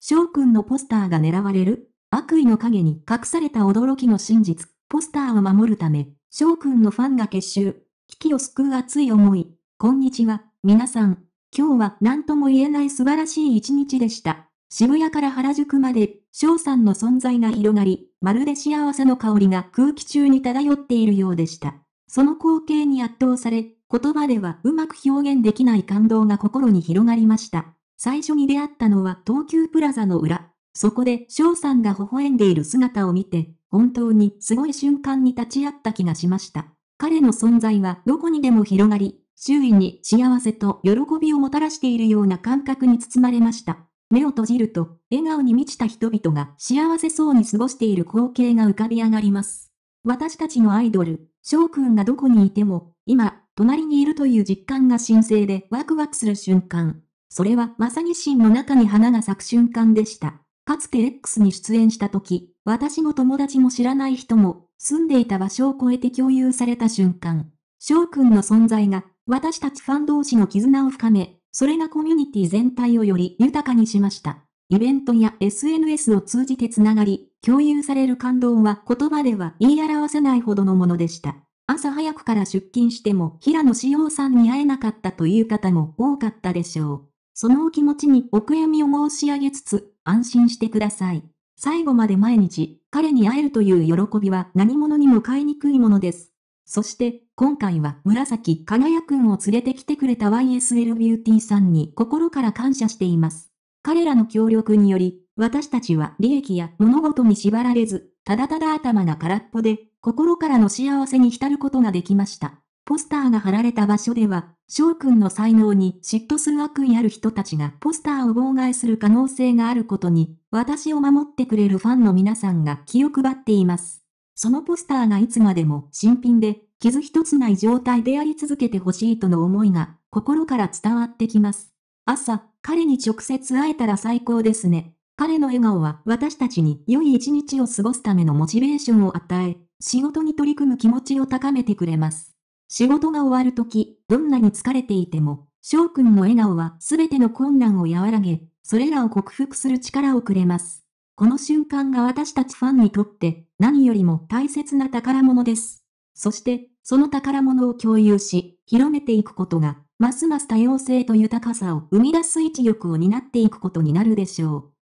翔くんのポスターが狙われる悪意の陰に隠された驚きの真実。ポスターを守るため、翔くんのファンが結集。危機を救う熱い思い。こんにちは、皆さん。今日は何とも言えない素晴らしい一日でした。渋谷から原宿まで、翔さんの存在が広がり、まるで幸せの香りが空気中に漂っているようでした。その光景に圧倒され、言葉ではうまく表現できない感動が心に広がりました。最初に出会ったのは東急プラザの裏。そこで翔さんが微笑んでいる姿を見て、本当にすごい瞬間に立ち会った気がしました。彼の存在はどこにでも広がり、周囲に幸せと喜びをもたらしているような感覚に包まれました。目を閉じると、笑顔に満ちた人々が幸せそうに過ごしている光景が浮かび上がります。私たちのアイドル、翔くんがどこにいても、今、隣にいるという実感が神聖でワクワクする瞬間。それはまさに芯の中に花が咲く瞬間でした。かつて X に出演した時、私も友達も知らない人も、住んでいた場所を超えて共有された瞬間、翔くんの存在が、私たちファン同士の絆を深め、それがコミュニティ全体をより豊かにしました。イベントや SNS を通じてつながり、共有される感動は言葉では言い表せないほどのものでした。朝早くから出勤しても平野志陽さんに会えなかったという方も多かったでしょう。そのお気持ちにお悔やみを申し上げつつ、安心してください。最後まで毎日、彼に会えるという喜びは何者にも買いにくいものです。そして、今回は紫輝くんを連れてきてくれた YSL ビューティーさんに心から感謝しています。彼らの協力により、私たちは利益や物事に縛られず、ただただ頭が空っぽで、心からの幸せに浸ることができました。ポスターが貼られた場所では、翔くんの才能に嫉妬する悪意ある人たちがポスターを妨害する可能性があることに、私を守ってくれるファンの皆さんが気を配っています。そのポスターがいつまでも新品で、傷一つない状態であり続けてほしいとの思いが、心から伝わってきます。朝、彼に直接会えたら最高ですね。彼の笑顔は私たちに良い一日を過ごすためのモチベーションを与え、仕事に取り組む気持ちを高めてくれます。仕事が終わるとき、どんなに疲れていても、翔くんの笑顔は全ての困難を和らげ、それらを克服する力をくれます。この瞬間が私たちファンにとって何よりも大切な宝物です。そして、その宝物を共有し、広めていくことが、ますます多様性と豊かさを生み出す一翼を担っていくことになるでしょう。